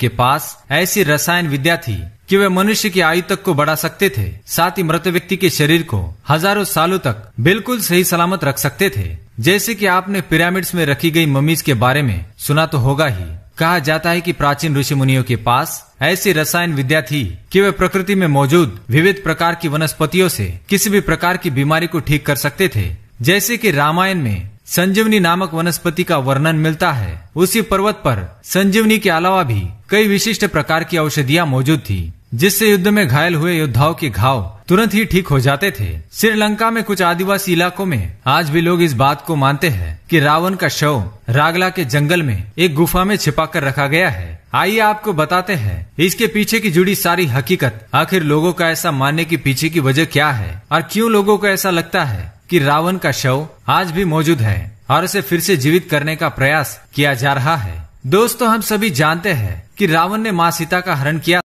के पास ऐसी रसायन विद्या थी कि वे मनुष्य की आयु तक को बढ़ा सकते थे साथ ही मृत व्यक्ति के शरीर को हजारों सालों तक बिल्कुल सही सलामत रख सकते थे जैसे कि आपने पिरामिड्स में रखी गई ममीज के बारे में सुना तो होगा ही कहा जाता है कि प्राचीन ऋषि मुनियों के पास ऐसी रसायन विद्या थी कि वे प्रकृति में मौजूद विविध प्रकार की वनस्पतियों से किसी भी प्रकार की बीमारी को ठीक कर सकते थे जैसे कि रामायण में संजीवनी नामक वनस्पति का वर्णन मिलता है उसी पर्वत पर संजीवनी के अलावा भी कई विशिष्ट प्रकार की औषधियाँ मौजूद थी जिससे युद्ध में घायल हुए योद्धाओं के घाव तुरंत ही ठीक हो जाते थे श्रीलंका में कुछ आदिवासी इलाकों में आज भी लोग इस बात को मानते हैं कि रावण का शव रागला के जंगल में एक गुफा में छिपा कर रखा गया है आइए आपको बताते हैं इसके पीछे की जुड़ी सारी हकीकत आखिर लोगों का ऐसा मानने के पीछे की वजह क्या है और क्यों लोगों को ऐसा लगता है कि रावण का शव आज भी मौजूद है और उसे फिर से जीवित करने का प्रयास किया जा रहा है दोस्तों हम सभी जानते हैं कि रावण ने माँ सीता का हरण किया